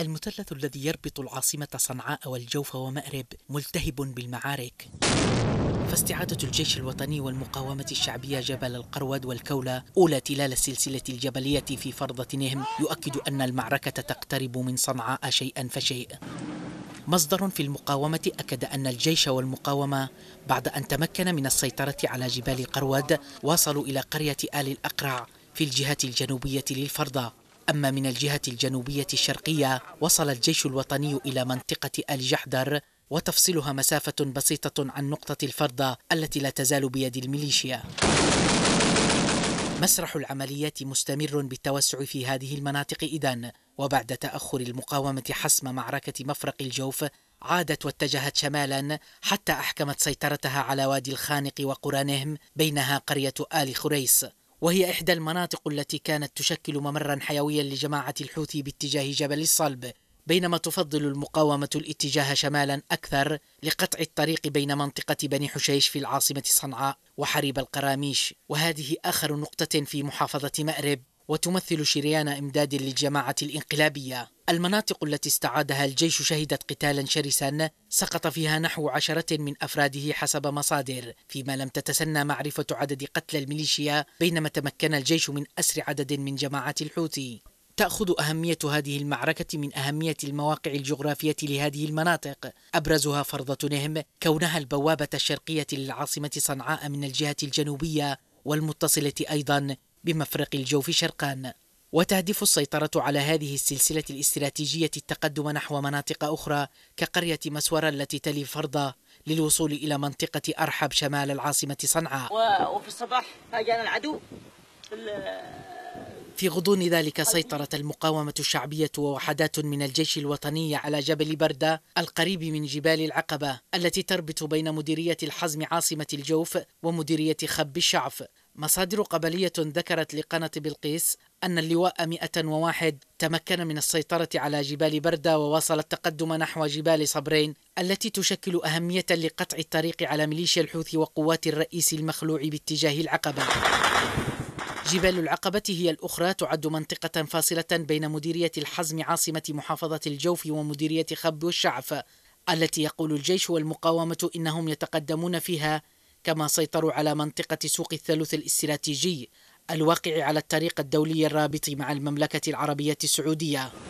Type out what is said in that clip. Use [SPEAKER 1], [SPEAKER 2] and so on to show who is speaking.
[SPEAKER 1] المثلث الذي يربط العاصمة صنعاء والجوف ومأرب ملتهب بالمعارك فاستعادة الجيش الوطني والمقاومة الشعبية جبل القرود والكولة أولى تلال السلسلة الجبلية في فرضتهم يؤكد أن المعركة تقترب من صنعاء شيئا فشيء مصدر في المقاومة أكد أن الجيش والمقاومة بعد أن تمكن من السيطرة على جبال قرود واصلوا إلى قرية آل الأقرع في الجهة الجنوبية للفرضة أما من الجهة الجنوبية الشرقية وصل الجيش الوطني إلى منطقة آل جحدر وتفصلها مسافة بسيطة عن نقطة الفرضة التي لا تزال بيد الميليشيا مسرح العمليات مستمر بالتوسع في هذه المناطق إذن وبعد تأخر المقاومة حسم معركة مفرق الجوف عادت واتجهت شمالا حتى أحكمت سيطرتها على وادي الخانق وقرى نهم بينها قرية آل خريس وهي إحدى المناطق التي كانت تشكل ممرا حيويا لجماعة الحوثي باتجاه جبل الصلب بينما تفضل المقاومة الاتجاه شمالا أكثر لقطع الطريق بين منطقة بني حشيش في العاصمة صنعاء وحريب القراميش وهذه آخر نقطة في محافظة مأرب وتمثل شريان إمداد للجماعة الإنقلابية المناطق التي استعادها الجيش شهدت قتالا شرسا سقط فيها نحو عشرة من أفراده حسب مصادر فيما لم تتسنى معرفة عدد قتلى الميليشيا بينما تمكن الجيش من أسر عدد من جماعة الحوثي تأخذ أهمية هذه المعركة من أهمية المواقع الجغرافية لهذه المناطق أبرزها فرضة نهم كونها البوابة الشرقية للعاصمة صنعاء من الجهة الجنوبية والمتصلة أيضا بمفرق الجوف شرقا وتهدف السيطرة على هذه السلسلة الاستراتيجية التقدم نحو مناطق أخرى كقرية مسورة التي تلي فرضة للوصول إلى منطقة أرحب شمال العاصمة صنعاء وفي الصباح هاجانا العدو في غضون ذلك سيطرت المقاومة الشعبية ووحدات من الجيش الوطني على جبل بردة القريب من جبال العقبة التي تربط بين مديرية الحزم عاصمة الجوف ومديرية خب الشعف مصادر قبلية ذكرت لقناة بلقيس أن اللواء 101 تمكن من السيطرة على جبال بردة وواصل التقدم نحو جبال صبرين التي تشكل أهمية لقطع الطريق على ميليشيا الحوثي وقوات الرئيس المخلوع باتجاه العقبة جبال العقبة هي الأخرى تعد منطقة فاصلة بين مديرية الحزم عاصمة محافظة الجوف ومديرية خب والشعف التي يقول الجيش والمقاومة إنهم يتقدمون فيها كما سيطروا على منطقة سوق الثالوث الاستراتيجي الواقع على الطريق الدولي الرابط مع المملكة العربية السعودية